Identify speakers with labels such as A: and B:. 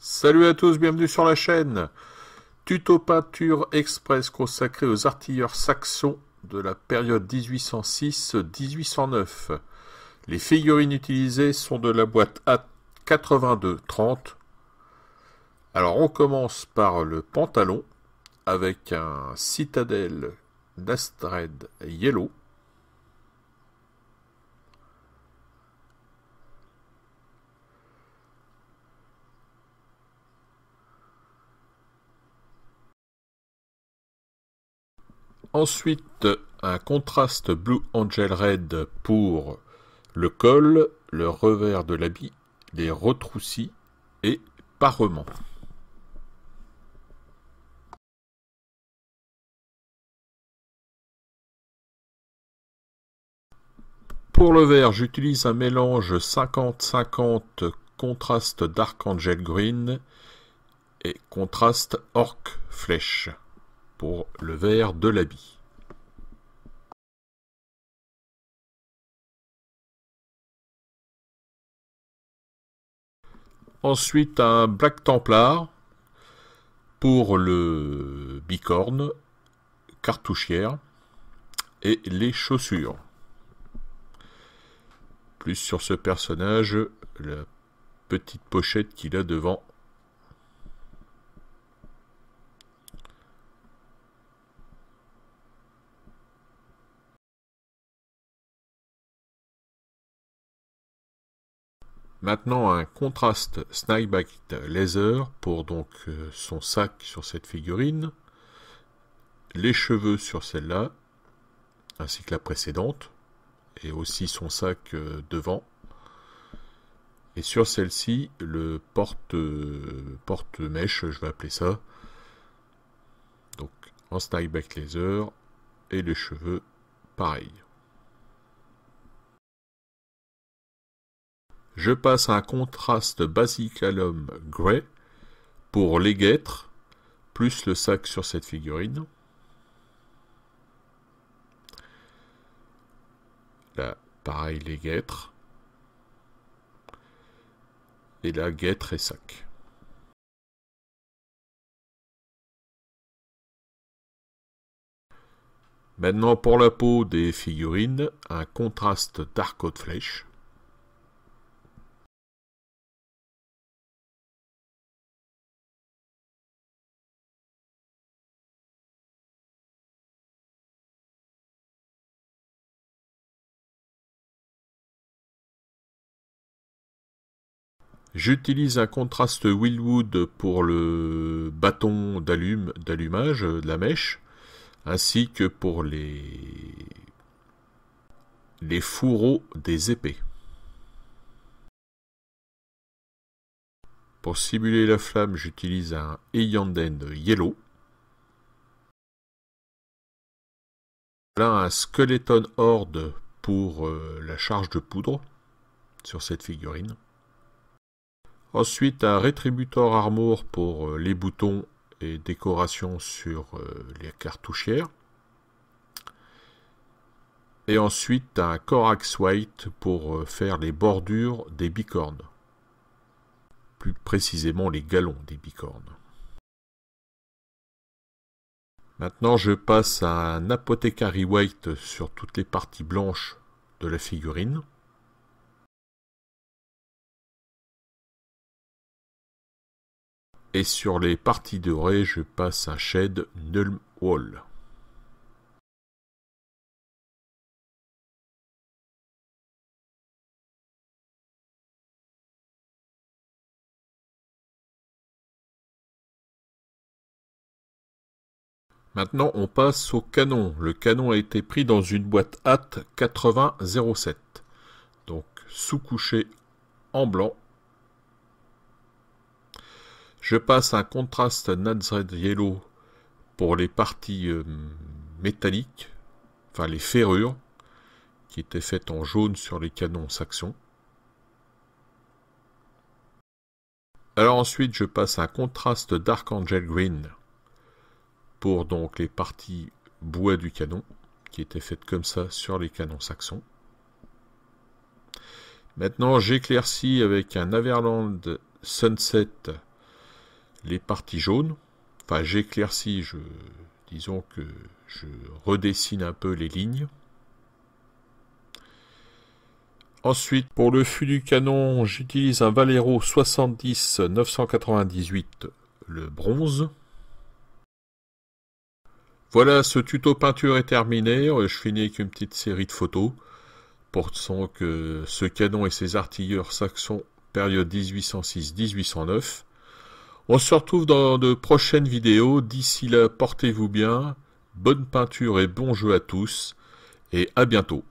A: Salut à tous, bienvenue sur la chaîne. Tuto peinture express consacré aux artilleurs saxons de la période 1806-1809. Les figurines utilisées sont de la boîte A82-30. Alors on commence par le pantalon avec un Citadel d'Astred Yellow. Ensuite, un contraste Blue Angel Red pour le col, le revers de l'habit, les retroussis et parements. Pour le vert, j'utilise un mélange 50-50 contraste Dark Angel Green et contraste Orc Flèche pour le verre de l'habit. Ensuite, un Black Templar pour le bicorne, cartouchière et les chaussures. Plus sur ce personnage, la petite pochette qu'il a devant Maintenant un contraste Snipeback Laser pour donc euh, son sac sur cette figurine, les cheveux sur celle-là, ainsi que la précédente, et aussi son sac euh, devant. Et sur celle-ci, le porte, euh, porte mèche, je vais appeler ça. Donc en Snipeback laser et les cheveux pareil. Je passe un contraste à l'homme grey pour les guêtres, plus le sac sur cette figurine. Là, pareil, les guêtres. Et là, guêtre et sac.
B: Maintenant pour la peau des figurines, un contraste dark haute flèche.
A: J'utilise un contraste Willwood pour le bâton d'allumage de la mèche, ainsi que pour les, fourreaux des épées. Pour simuler la flamme, j'utilise un Eyanden Yellow. Voilà un Skeleton Horde pour euh, la charge de poudre sur cette figurine. Ensuite, un rétributeur Armor pour euh, les boutons et décorations sur euh, les cartouchières. Et ensuite, un Corax White pour euh, faire les bordures des bicornes. Plus précisément, les galons des bicornes. Maintenant, je passe à un Apothecary White sur toutes les parties blanches de la figurine.
B: Et sur les parties dorées, je passe un Shed Wall.
A: Maintenant, on passe au canon. Le canon a été pris dans une boîte HAT 8007. Donc, sous-couché en blanc je passe un contraste Nazred Yellow pour les parties euh, métalliques, enfin les ferrures, qui étaient faites en jaune sur les canons saxons. Alors ensuite, je passe un contraste Dark Angel Green pour donc les parties bois du canon, qui étaient faites comme ça sur les canons saxons. Maintenant, j'éclaircis avec un Averland Sunset les parties jaunes. Enfin, j'éclaircis, je, disons que je redessine un peu les lignes. Ensuite, pour le fût du canon, j'utilise un Valero 70-998, le bronze. Voilà, ce tuto peinture est terminé. Je finis avec une petite série de photos portant que ce canon et ses artilleurs saxons période 1806-1809 on se retrouve dans de prochaines vidéos. D'ici là, portez-vous bien. Bonne peinture et bon jeu à tous. Et à bientôt.